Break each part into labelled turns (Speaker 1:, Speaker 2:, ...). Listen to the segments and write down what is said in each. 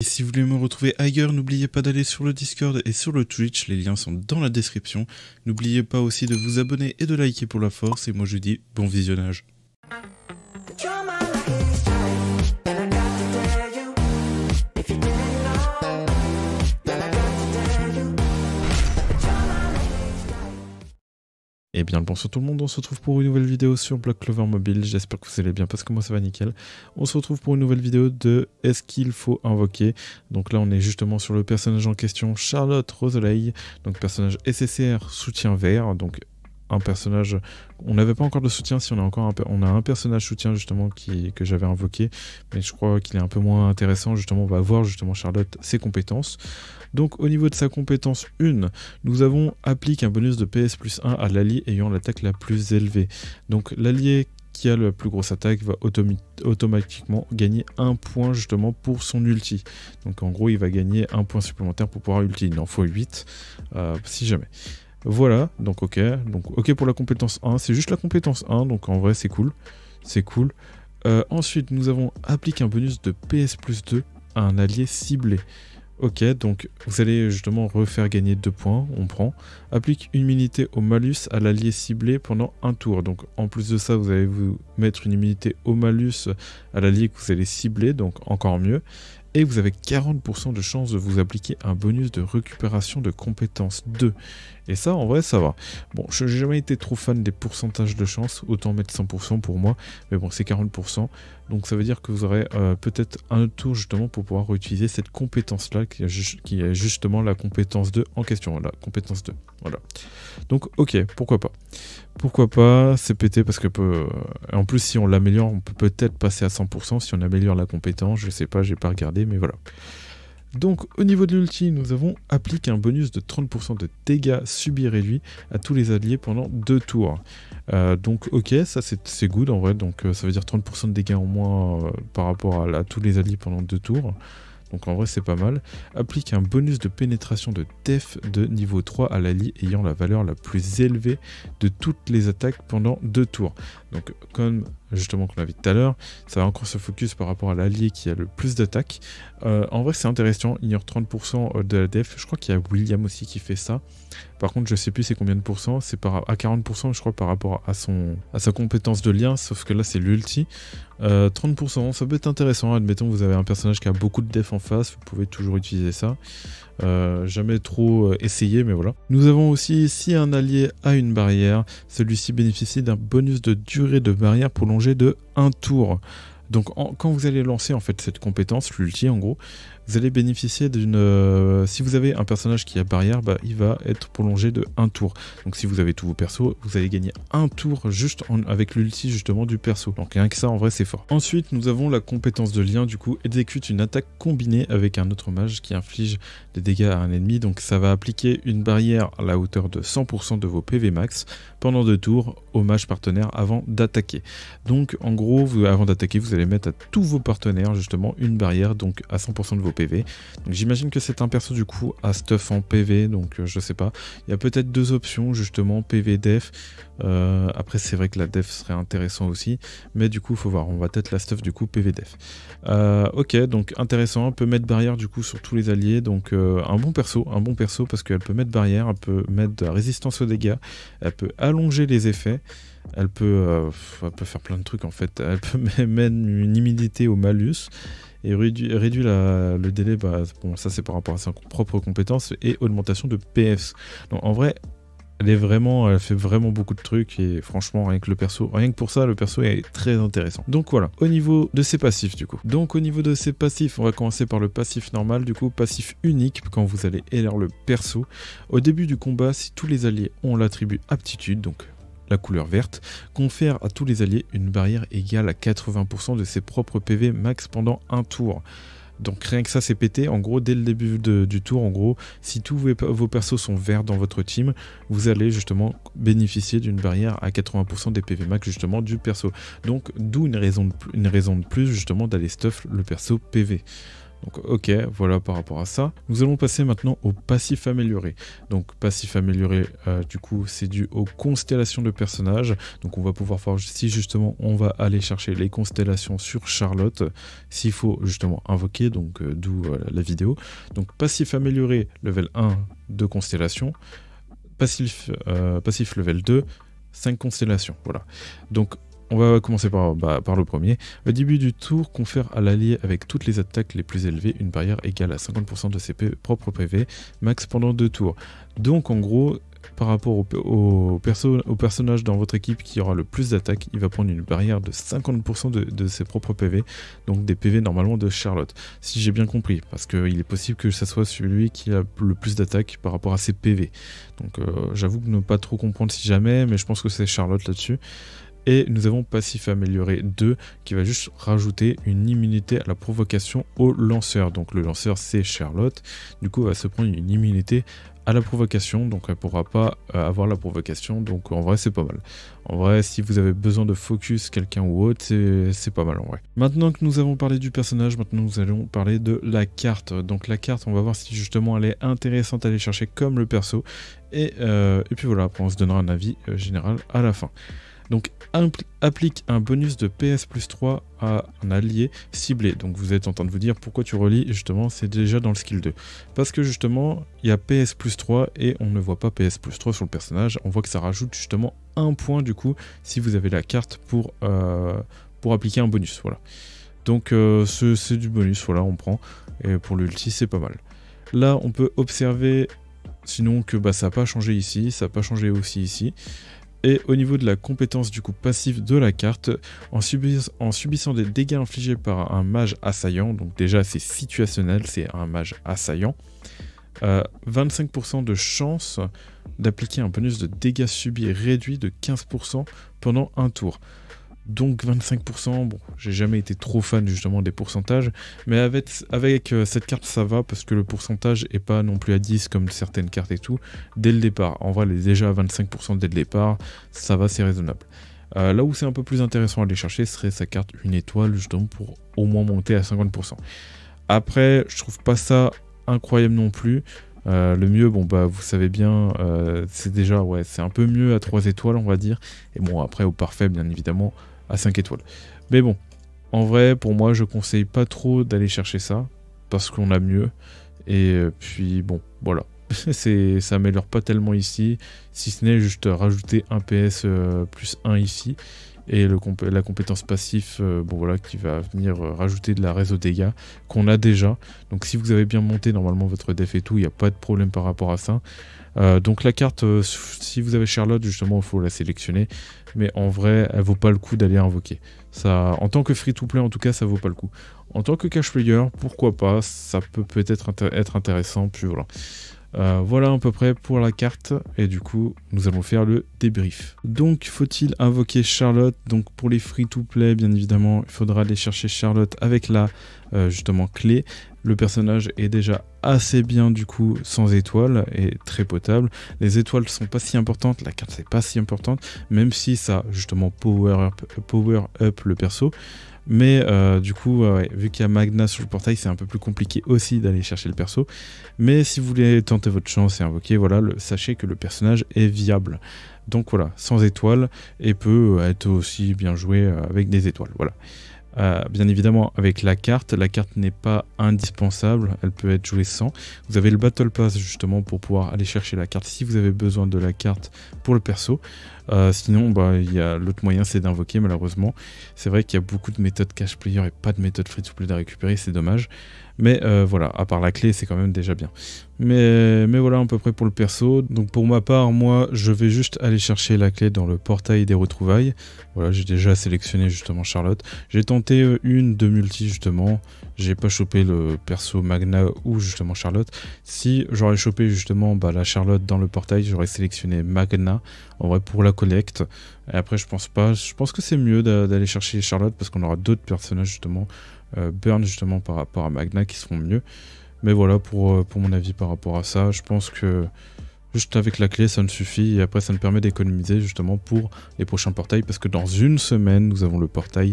Speaker 1: Et si vous voulez me retrouver ailleurs, n'oubliez pas d'aller sur le Discord et sur le Twitch, les liens sont dans la description. N'oubliez pas aussi de vous abonner et de liker pour la force, et moi je vous dis bon visionnage. Et eh bien le bonsoir tout le monde, on se retrouve pour une nouvelle vidéo sur Block Clover Mobile, j'espère que vous allez bien parce que moi ça va nickel. On se retrouve pour une nouvelle vidéo de Est-ce qu'il faut invoquer Donc là on est justement sur le personnage en question, Charlotte Roseley, donc personnage SSR soutien vert, donc un personnage. On n'avait pas encore de soutien, si on a encore un, on a un personnage soutien justement qui, que j'avais invoqué, mais je crois qu'il est un peu moins intéressant. Justement, on va voir justement Charlotte ses compétences. Donc au niveau de sa compétence 1, nous avons applique un bonus de PS plus 1 à l'allié ayant l'attaque la plus élevée. Donc l'allié qui a la plus grosse attaque va automatiquement gagner un point justement pour son ulti. Donc en gros il va gagner un point supplémentaire pour pouvoir ulti. en faut 8 euh, si jamais. Voilà, donc ok. Donc ok pour la compétence 1. C'est juste la compétence 1, donc en vrai c'est cool. C'est cool. Euh, ensuite, nous avons applique un bonus de PS 2 à un allié ciblé. Ok, donc vous allez justement refaire gagner 2 points, on prend. Applique une immunité au malus à l'allié ciblé pendant un tour. Donc en plus de ça, vous allez vous mettre une immunité au malus à l'allié que vous allez cibler, donc encore mieux et vous avez 40% de chance de vous appliquer un bonus de récupération de compétences 2. Et ça, en vrai, ça va. Bon, je n'ai jamais été trop fan des pourcentages de chance, autant mettre 100% pour moi, mais bon, c'est 40%. Donc ça veut dire que vous aurez euh, peut-être un tour justement pour pouvoir utiliser cette compétence-là qui, est justement la compétence 2 en question. La compétence 2. Voilà. Donc ok, pourquoi pas. Pourquoi pas, c'est pété parce que peut... Euh, en plus si on l'améliore, on peut peut-être passer à 100% si on améliore la compétence. Je sais pas, j'ai pas regardé, mais voilà. Donc au niveau de l'ulti, nous avons appliqué un bonus de 30% de dégâts subis réduits à tous les alliés pendant deux tours. Euh, donc ok, ça c'est good en vrai, donc euh, ça veut dire 30% de dégâts en moins euh, par rapport à, tous les alliés pendant deux tours. Donc en vrai c'est pas mal. Applique un bonus de pénétration de def de niveau 3 à l'allié ayant la valeur la plus élevée de toutes les attaques pendant deux tours. Donc, comme justement qu'on l'a vu tout à l'heure, ça va encore se focus par rapport à l'allié qui a le plus d'attaques. Euh, en vrai, c'est intéressant. il y a 30% de la def. Je crois qu'il y a William aussi qui fait ça. Par contre, je sais plus c'est combien de pourcents. C'est à 40%, je crois, par rapport à, son, à sa compétence de lien. Sauf que là, c'est l'ulti. 30%, euh, ça peut être intéressant. Admettons, vous avez un personnage qui a beaucoup de def en face. Vous pouvez toujours utiliser ça. Euh, jamais trop euh, essayé, mais voilà. Nous avons aussi si un allié a une barrière, celui-ci bénéficie d'un bonus de durée de barrière prolongée de 1 tour. Donc quand vous allez lancer en fait cette compétence, l'ulti en gros, vous allez bénéficier d'une... Euh, si vous avez un personnage qui a barrière, bah, il va être prolongé de un tour. Donc si vous avez tous vos persos, vous allez gagner un tour juste avec l'ulti justement du perso. Donc rien que ça en vrai c'est fort. Ensuite nous avons la compétence de lien du coup, exécute une attaque combinée avec un autre mage qui inflige des dégâts à un ennemi. Donc ça va appliquer une barrière à la hauteur de 100% de vos PV max pendant deux tours au mage partenaire avant d'attaquer. Donc en gros vous, avant d'attaquer vous allez mettre à tous vos partenaires justement une barrière donc à 100% de vos PV. Donc j'imagine que c'est un perso du coup à stuff en PV donc euh, je sais pas. Il y a peut-être deux options justement PV def. Euh, après c'est vrai que la def serait intéressant aussi mais du coup faut voir on va peut-être la stuff du coup PV def. Euh, ok donc intéressant on peut mettre barrière du coup sur tous les alliés donc un bon perso un bon perso parce qu'elle peut mettre barrière elle peut mettre de la résistance aux dégâts elle peut allonger les effets. Euh, elle peut, faire plein de trucs en fait. Elle peut même une humidité au malus et réduit, le délai. Bah, bon, ça c'est par rapport à sa propre compétence et augmentation de PFs. Donc en vrai, elle est vraiment, elle fait vraiment beaucoup de trucs et franchement rien que le perso, rien que pour ça le perso est très intéressant. Donc voilà, au niveau de ses passifs du coup. Donc au niveau de ses passifs, on va commencer par le passif normal du coup, passif unique quand vous allez élire le perso. Au début du combat, si tous les alliés ont l'attribut aptitude, donc la couleur verte, confère à tous les alliés une barrière égale à 80% de ses propres PV max pendant un tour. Donc rien que ça c'est pété, en gros dès le début du tour, en gros, si tous vos, persos sont verts dans votre team, vous allez justement bénéficier d'une barrière à 80% des PV max justement du perso. Donc d'où une raison, une raison de plus justement d'aller stuff le perso PV. Donc ok, voilà par rapport à ça. Nous allons passer maintenant au passif amélioré. Donc passif amélioré, euh, du coup, c'est dû aux constellations de personnages. Donc on va pouvoir voir si justement on va aller chercher les constellations sur Charlotte, s'il faut justement invoquer, donc euh, d'où euh, la vidéo. Donc passif amélioré, level 1 de constellations. Passif, passif level 2, 5 constellations. Voilà. Donc on va commencer par, bah, le premier. Le début du tour, confère à l'allié avec toutes les attaques les plus élevées une barrière égale à 50% de ses propres PV, max pendant deux tours. Donc en gros, par rapport au, personnage dans votre équipe qui aura le plus d'attaques, il va prendre une barrière de 50% de, ses propres PV, donc des PV normalement de Charlotte, si j'ai bien compris, parce qu'il est possible que ce soit celui qui a le plus d'attaques par rapport à ses PV. Donc euh, j'avoue que ne pas trop comprendre si jamais, mais je pense que c'est Charlotte là-dessus. Et nous avons passif amélioré 2 qui va juste rajouter une immunité à la provocation au lanceur. Donc le lanceur c'est Charlotte, du coup va se prendre une immunité à la provocation, donc elle pourra pas euh, avoir la provocation, donc en vrai c'est pas mal. En vrai, si vous avez besoin de focus quelqu'un ou autre, c'est pas mal en vrai. Maintenant que nous avons parlé du personnage, maintenant nous allons parler de la carte. Donc la carte, on va voir si justement elle est intéressante à aller chercher comme le perso, et, euh, et puis voilà, on se donnera un avis euh, général à la fin. Donc applique un bonus de PS plus 3 à un allié ciblé. Donc vous êtes en train de vous dire pourquoi tu relis, justement c'est déjà dans le skill 2. Parce que justement il y a PS plus 3 et on ne voit pas PS plus 3 sur le personnage. On voit que ça rajoute justement un point du coup si vous avez la carte pour, euh, pour appliquer un bonus. Voilà. Donc euh, c'est du bonus, voilà on prend. Et pour l'ulti c'est pas mal. Là on peut observer sinon que bah, ça n'a pas changé ici, ça n'a pas changé aussi ici. Et au niveau de la compétence du coup passive de la carte, en, subissant des dégâts infligés par un mage assaillant, donc déjà c'est situationnel, c'est un mage assaillant, 25% euh, de chance d'appliquer un bonus de dégâts subis réduit de 15% pendant un tour. Donc 25%, bon, j'ai jamais été trop fan justement des pourcentages, mais avec, avec euh, cette carte ça va parce que le pourcentage est pas non plus à 10 comme certaines cartes et tout, dès le départ. En vrai, elle est déjà à 25% dès le départ, ça va, c'est raisonnable. Euh, là où c'est un peu plus intéressant à aller chercher serait sa carte une étoile justement pour au moins monter à 50%. Après, je trouve pas ça incroyable non plus. Euh, le mieux, bon bah vous savez bien, c'est déjà ouais, c'est un peu mieux à 3 étoiles on va dire. Et bon après au parfait bien évidemment, à 5 étoiles. Mais bon, en vrai, pour moi, je conseille pas trop d'aller chercher ça, parce qu'on a mieux. Et euh, puis bon, voilà. c'est, ça améliore pas tellement ici, si ce n'est juste rajouter un PS euh, plus 1 ici. Et la compétence passif euh, bon voilà, qui va venir euh, rajouter de la réseau dégâts qu'on a déjà. Donc si vous avez bien monté normalement votre def et tout, il n'y a pas de problème par rapport à ça. donc la carte, si vous avez Charlotte, justement, il faut la sélectionner. Mais en vrai, elle vaut pas le coup d'aller invoquer. Ça, en tant que free-to-play, en tout cas, ça vaut pas le coup. En tant que cash player, pourquoi pas Ça peut peut-être être intéressant, puis voilà. Euh, voilà à peu près pour la carte et du coup nous allons faire le débrief. Donc faut-il invoquer Charlotte Donc pour les free-to-play bien évidemment il faudra aller chercher Charlotte avec la euh, justement clé. Le personnage est déjà assez bien du coup sans étoiles et très potable. Les étoiles sont pas si importantes, la carte c'est pas si importante, même si ça justement power power up le perso. Mais euh, du coup, vu qu'il y a Magna sur le portail, c'est un peu plus compliqué aussi d'aller chercher le perso. Mais si vous voulez tenter votre chance et invoquer, voilà, le, sachez que le personnage est viable. Donc voilà, sans étoiles et peut être aussi bien joué euh, avec des étoiles. Voilà. Euh, bien évidemment, avec la carte, la carte n'est pas indispensable, elle peut être jouée sans. Vous avez le Battle Pass justement pour pouvoir aller chercher la carte si vous avez besoin de la carte pour le perso. Euh, sinon, bah, l'autre moyen, c'est d'invoquer, malheureusement. C'est vrai qu'il y a beaucoup de méthodes cache player et pas de méthode free-to-play à récupérer, c'est dommage. Mais euh, voilà, à part la clé, c'est quand même déjà bien. Mais, mais voilà à peu près pour le perso. Donc pour ma part, moi, je vais juste aller chercher la clé dans le portail des retrouvailles. Voilà, j'ai déjà sélectionné justement Charlotte. J'ai tenté euh, une de multi justement. J'ai pas chopé le perso Magna ou justement Charlotte. Si j'aurais chopé justement bah, la Charlotte dans le portail, j'aurais sélectionné Magna. En vrai, pour la collecte. Et après, je pense pas. Je pense que c'est mieux d'aller chercher Charlotte parce qu'on aura d'autres personnages, justement. Euh, Burn, justement, par rapport à Magna qui seront mieux. Mais voilà pour, euh, pour mon avis par rapport à ça. Je pense que juste avec la clé, ça ne suffit. Et après, ça me permet d'économiser justement pour les prochains portails. Parce que dans une semaine, nous avons le portail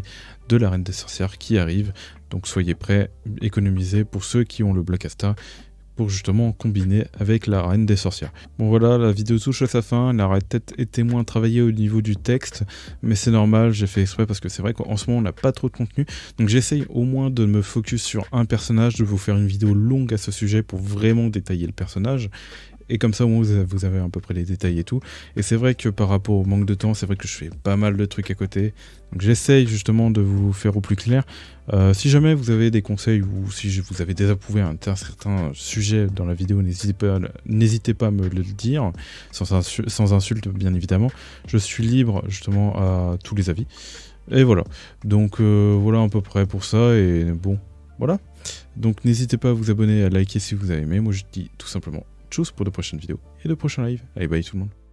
Speaker 1: de la Reine des Sorcières qui arrive. Donc soyez prêts, économisez pour ceux qui ont le Black Asta pour justement combiner avec la reine des sorcières. Bon voilà, la vidéo touche à sa fin, elle aurait peut-être été moins travaillée au niveau du texte, mais c'est normal, j'ai fait exprès parce que c'est vrai qu'en ce moment on n'a pas trop de contenu, donc j'essaye au moins de me focus sur un personnage, de vous faire une vidéo longue à ce sujet pour vraiment détailler le personnage, et comme ça, vous avez à peu près les détails et tout. Et c'est vrai que par rapport au manque de temps, c'est vrai que je fais pas mal de trucs à côté. Donc j'essaye justement de vous faire au plus clair. Euh, si jamais vous avez des conseils ou si vous avez désapprouvé un, un certain sujet dans la vidéo, n'hésitez pas, pas à me le dire, sans, insulte bien évidemment. Je suis libre justement à tous les avis. Et voilà. Donc euh, voilà à peu près pour ça. Et bon, voilà. Donc n'hésitez pas à vous abonner, à liker si vous avez aimé. Moi je dis tout simplement pour de prochaines vidéos et de prochains lives. Allez, bye tout le monde.